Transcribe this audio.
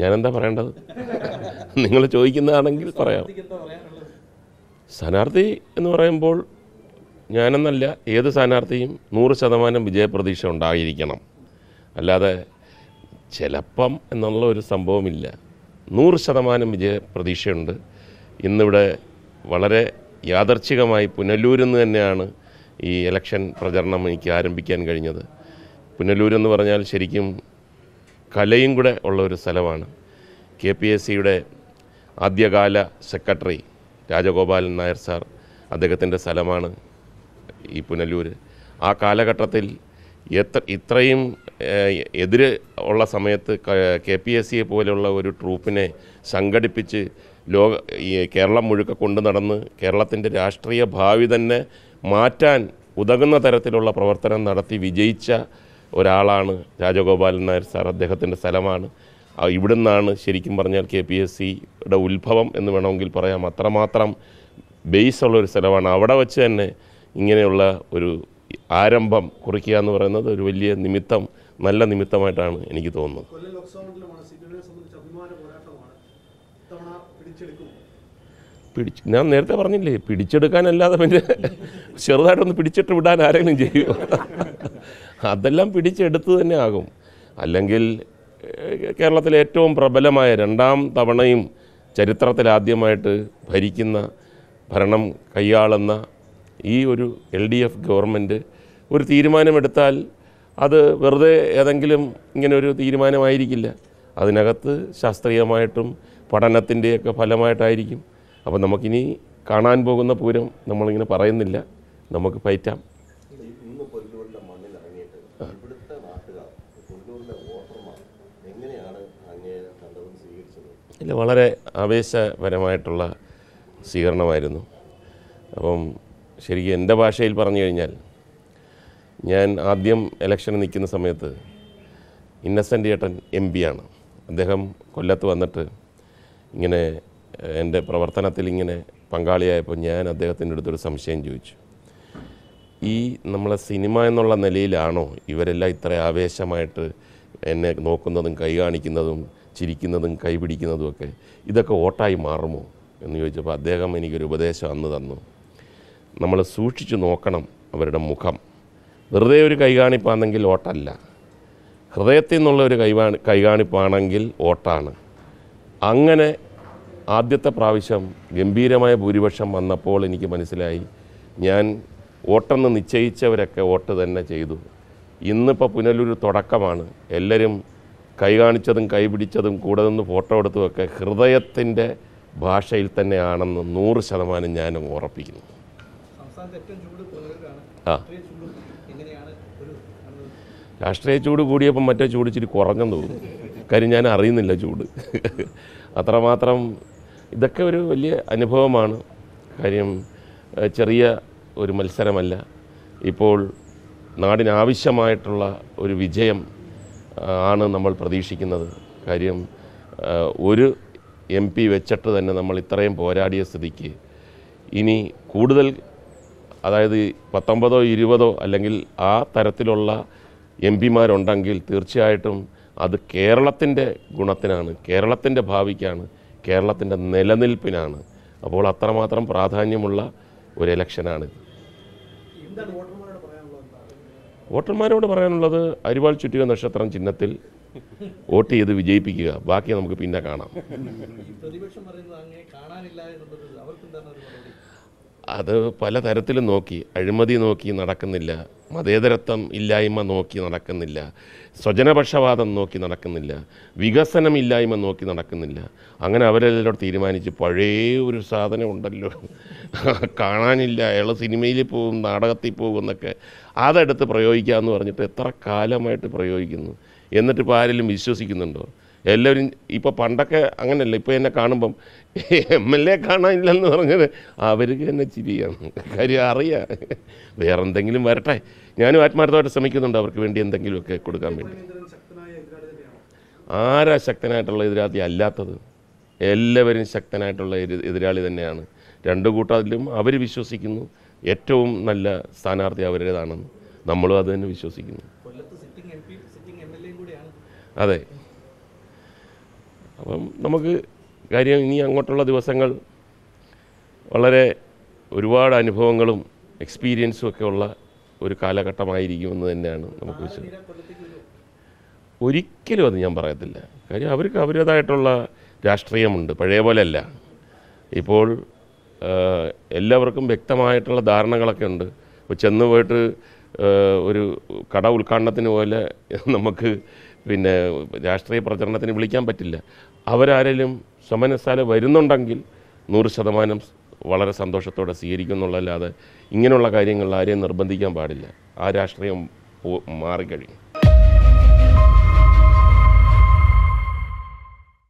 ഞാനെന്താ പറയേണ്ടത് നിങ്ങൾ ചോദിക്കുന്നതാണെങ്കിൽ പറയാം സ്ഥാനാർത്ഥി എന്ന് പറയുമ്പോൾ ഞാനെന്നല്ല ഏത് സ്ഥാനാർത്ഥിയും നൂറ് ശതമാനം വിജയപ്രതീക്ഷ ഉണ്ടായിരിക്കണം അല്ലാതെ ചിലപ്പം എന്നുള്ള ഒരു സംഭവമില്ല നൂറ് ശതമാനം വിജയപ്രതീക്ഷയുണ്ട് ഇന്നിവിടെ വളരെ യാദർച്ഛികമായി പുനലൂരെന്ന് തന്നെയാണ് ഈ ഇലക്ഷൻ പ്രചരണം എനിക്ക് ആരംഭിക്കാൻ കഴിഞ്ഞത് പുനലൂരെന്ന് പറഞ്ഞാൽ ശരിക്കും കലയും കൂടെ ഉള്ള ഒരു സ്ഥലമാണ് കെ പി എസ് സിയുടെ ആദ്യകാല സെക്രട്ടറി രാജഗോപാലൻ നായർ സാർ അദ്ദേഹത്തിൻ്റെ സ്ഥലമാണ് ഈ പുനലൂർ ആ കാലഘട്ടത്തിൽ എത്ര ഇത്രയും എതിര് ഉള്ള സമയത്ത് കെ പി എസ് സിയെ പോലെയുള്ള ഒരു ട്രൂപ്പിനെ സംഘടിപ്പിച്ച് ലോക ഈ കേരളം മുഴുക്ക കൊണ്ടു നടന്ന് കേരളത്തിൻ്റെ രാഷ്ട്രീയ ഭാവി തന്നെ മാറ്റാൻ ഉതകുന്ന തരത്തിലുള്ള പ്രവർത്തനം നടത്തി വിജയിച്ച ഒരാളാണ് രാജഗോപാലൻ നായർ സാർ അദ്ദേഹത്തിൻ്റെ സ്ഥലമാണ് ഇവിടുന്നാണ് ശരിക്കും പറഞ്ഞാൽ കെ പി എസ് സിയുടെ ഉത്ഭവം എന്ന് വേണമെങ്കിൽ പറയാം അത്രമാത്രം ബേസുള്ള ഒരു സ്ഥലമാണ് അവിടെ വച്ച് തന്നെ ഇങ്ങനെയുള്ള ഒരു ആരംഭം കുറിക്കുക എന്ന് പറയുന്നത് ഒരു വലിയ നിമിത്തം നല്ല നിമിത്തമായിട്ടാണ് എനിക്ക് തോന്നുന്നത് പിടിച്ച് ഞാൻ നേരത്തെ പറഞ്ഞില്ലേ പിടിച്ചെടുക്കാനല്ലാതെ പിന്നെ ചെറുതായിട്ടൊന്ന് പിടിച്ചിട്ട് വിടാൻ ആരെങ്കിലും ചെയ്യുമോ അതെല്ലാം പിടിച്ചെടുത്ത് തന്നെ ആകും അല്ലെങ്കിൽ കേരളത്തിലെ ഏറ്റവും പ്രബലമായ രണ്ടാം തവണയും ചരിത്രത്തിലാദ്യമായിട്ട് ഭരിക്കുന്ന ഭരണം കൈയാളുന്ന ഈ ഒരു എൽ ഡി എഫ് ഗവൺമെൻറ് ഒരു തീരുമാനമെടുത്താൽ അത് വെറുതെ ഏതെങ്കിലും ഇങ്ങനെ ഒരു തീരുമാനമായിരിക്കില്ല അതിനകത്ത് ശാസ്ത്രീയമായിട്ടും പഠനത്തിൻ്റെയൊക്കെ ഫലമായിട്ടായിരിക്കും അപ്പോൾ നമുക്കിനി കാണാൻ പോകുന്ന പൂരം നമ്മളിങ്ങനെ പറയുന്നില്ല നമുക്ക് പയറ്റാം ഇല്ല വളരെ ആവേശപരമായിട്ടുള്ള സ്വീകരണമായിരുന്നു അപ്പം ശരിക്കും എൻ്റെ ഭാഷയിൽ പറഞ്ഞു കഴിഞ്ഞാൽ ഞാൻ ആദ്യം ഇലക്ഷന് നിൽക്കുന്ന സമയത്ത് ഇന്നസെൻ്റ് ചേട്ടൻ എം പി ആണ് അദ്ദേഹം കൊല്ലത്ത് വന്നിട്ട് ഇങ്ങനെ എൻ്റെ പ്രവർത്തനത്തിൽ ഇങ്ങനെ പങ്കാളിയായപ്പോൾ ഞാൻ അദ്ദേഹത്തിൻ്റെ അടുത്തൊരു സംശയം ചോദിച്ചു ഈ നമ്മളെ സിനിമ എന്നുള്ള നിലയിലാണോ ഇവരെല്ലാം ഇത്ര ആവേശമായിട്ട് എന്നെ നോക്കുന്നതും കൈ കാണിക്കുന്നതും ചിരിക്കുന്നതും കൈപിടിക്കുന്നതുമൊക്കെ ഇതൊക്കെ ഓട്ടായി മാറുമോ എന്ന് ചോദിച്ചപ്പോൾ അദ്ദേഹം എനിക്കൊരു ഉപദേശം അന്ന് തന്നു നമ്മൾ സൂക്ഷിച്ചു നോക്കണം അവരുടെ മുഖം വെറുതെ ഒരു കൈകാണിപ്പാണെങ്കിൽ ഓട്ടല്ല ഹൃദയത്തിൽ നിന്നുള്ള ഒരു കൈവാ കൈകാണിപ്പാണെങ്കിൽ ഓട്ടാണ് അങ്ങനെ ആദ്യത്തെ പ്രാവശ്യം ഗംഭീരമായ ഭൂരിപക്ഷം വന്നപ്പോൾ എനിക്ക് മനസ്സിലായി ഞാൻ ഓട്ടെന്ന് നിശ്ചയിച്ചവരൊക്കെ ഓട്ട് തന്നെ ചെയ്തു ഇന്നിപ്പോൾ പുനലൊരു തുടക്കമാണ് എല്ലാവരും കൈ കാണിച്ചതും കൈ പിടിച്ചതും കൂടെ നിന്ന് ഫോട്ടോ എടുത്തതൊക്കെ ഹൃദയത്തിൻ്റെ ഭാഷയിൽ തന്നെയാണെന്ന് നൂറ് ശതമാനം ഞാനും ഉറപ്പിക്കുന്നു ആ രാഷ്ട്രീയ ചൂട് കൂടിയപ്പം മറ്റേ ചൂട് ഇച്ചിരി കുറഞ്ഞെന്ന് തോന്നുന്നു കാര്യം ഞാൻ അറിയുന്നില്ല ചൂട് അത്രമാത്രം ഇതൊക്കെ ഒരു വലിയ അനുഭവമാണ് കാര്യം ചെറിയ ഒരു മത്സരമല്ല ഇപ്പോൾ നാടിനാവശ്യമായിട്ടുള്ള ഒരു വിജയം ആണ് നമ്മൾ പ്രതീക്ഷിക്കുന്നത് കാര്യം ഒരു എം പി വെച്ചിട്ട് തന്നെ നമ്മൾ ഇത്രയും പോരാടിയ സ്ഥിതിക്ക് ഇനി കൂടുതൽ അതായത് പത്തൊമ്പതോ ഇരുപതോ അല്ലെങ്കിൽ ആ തരത്തിലുള്ള എം പിമാരുണ്ടെങ്കിൽ തീർച്ചയായിട്ടും അത് കേരളത്തിൻ്റെ ഗുണത്തിനാണ് കേരളത്തിൻ്റെ ഭാവിക്കാണ് കേരളത്തിൻ്റെ നിലനിൽപ്പിനാണ് അപ്പോൾ അത്രമാത്രം പ്രാധാന്യമുള്ള ഒരു എലക്ഷനാണിത് വോട്ടർമാരോട് പറയാനുള്ളത് അരിവാൾ ചുറ്റിക നക്ഷത്രം ചിഹ്നത്തിൽ വോട്ട് ചെയ്ത് വിജയിപ്പിക്കുക ബാക്കി നമുക്ക് പിന്നെ കാണാം അത് പലതരത്തിലും നോക്കി അഴിമതി നോക്കി നടക്കുന്നില്ല മതേതരത്വം ഇല്ലായ്മ നോക്കി നടക്കുന്നില്ല സ്വജനപക്ഷപാതം നോക്കി നടക്കുന്നില്ല വികസനം ഇല്ലായ്മ നോക്കി നടക്കുന്നില്ല അങ്ങനെ അവരെല്ലാം തീരുമാനിച്ച് പഴയ ഒരു സാധനം ഉണ്ടല്ലോ കാണാനില്ല അയാൾ സിനിമയിൽ പോകും നാടകത്തിൽ പോകും എന്നൊക്കെ അതെടുത്ത് പ്രയോഗിക്കാമെന്ന് പറഞ്ഞിട്ട് എത്ര കാലമായിട്ട് പ്രയോഗിക്കുന്നു എന്നിട്ട് ആരെങ്കിലും വിശ്വസിക്കുന്നുണ്ടോ എല്ലാവരും ഇപ്പൊ പണ്ടൊക്കെ അങ്ങനെയല്ല ഇപ്പൊ എന്നെ കാണുമ്പം എം എൽ എ കാണാനില്ലെന്ന് പറഞ്ഞത് അവർക്ക് തന്നെ ചിരിയാണ് കാര്യം അറിയാം വേറെ എന്തെങ്കിലും വരട്ടെ ഞാനും ആത്മാർത്ഥമായിട്ട് ശ്രമിക്കുന്നുണ്ട് അവർക്ക് വേണ്ടി എന്തെങ്കിലുമൊക്കെ കൊടുക്കാൻ വേണ്ടി ആരാ ശക്തനായിട്ടുള്ള എതിരാളി അല്ലാത്തത് എല്ലാവരും ശക്തനായിട്ടുള്ള എതിരാളി തന്നെയാണ് രണ്ട് കൂട്ടത്തിലും അവർ വിശ്വസിക്കുന്നു ഏറ്റവും നല്ല സ്ഥാനാർത്ഥി അവരുടേതാണെന്ന് നമ്മളും അത് തന്നെ വിശ്വസിക്കുന്നു അതെ അപ്പം നമുക്ക് കാര്യം ഇനി അങ്ങോട്ടുള്ള ദിവസങ്ങൾ വളരെ ഒരുപാട് അനുഭവങ്ങളും എക്സ്പീരിയൻസും ഒക്കെ ഉള്ള ഒരു കാലഘട്ടമായിരിക്കുമെന്ന് തന്നെയാണ് നമുക്ക് വിശ്വസിക്കുന്നത് ഒരിക്കലും അത് ഞാൻ പറയത്തില്ല കാര്യം അവർക്ക് അവരുടേതായിട്ടുള്ള രാഷ്ട്രീയമുണ്ട് പഴയ പോലെയല്ല ഇപ്പോൾ എല്ലാവർക്കും വ്യക്തമായിട്ടുള്ള ധാരണകളൊക്കെ ഉണ്ട് ഇപ്പോൾ ചെന്ന് പോയിട്ട് ഒരു കട ഉദ്ഘാടനത്തിന് പോലെ നമുക്ക് പിന്നെ രാഷ്ട്രീയ പ്രചരണത്തിന് വിളിക്കാൻ പറ്റില്ല അവരാരെങ്കിലും സമനസാല വരുന്നുണ്ടെങ്കിൽ നൂറ് ശതമാനം വളരെ സന്തോഷത്തോടെ സ്വീകരിക്കും എന്നുള്ളതല്ലാതെ ഇങ്ങനെയുള്ള കാര്യങ്ങളിൽ ആരെയും നിർബന്ധിക്കാൻ പാടില്ല ആ രാഷ്ട്രീയം മാറിക്കഴിഞ്ഞു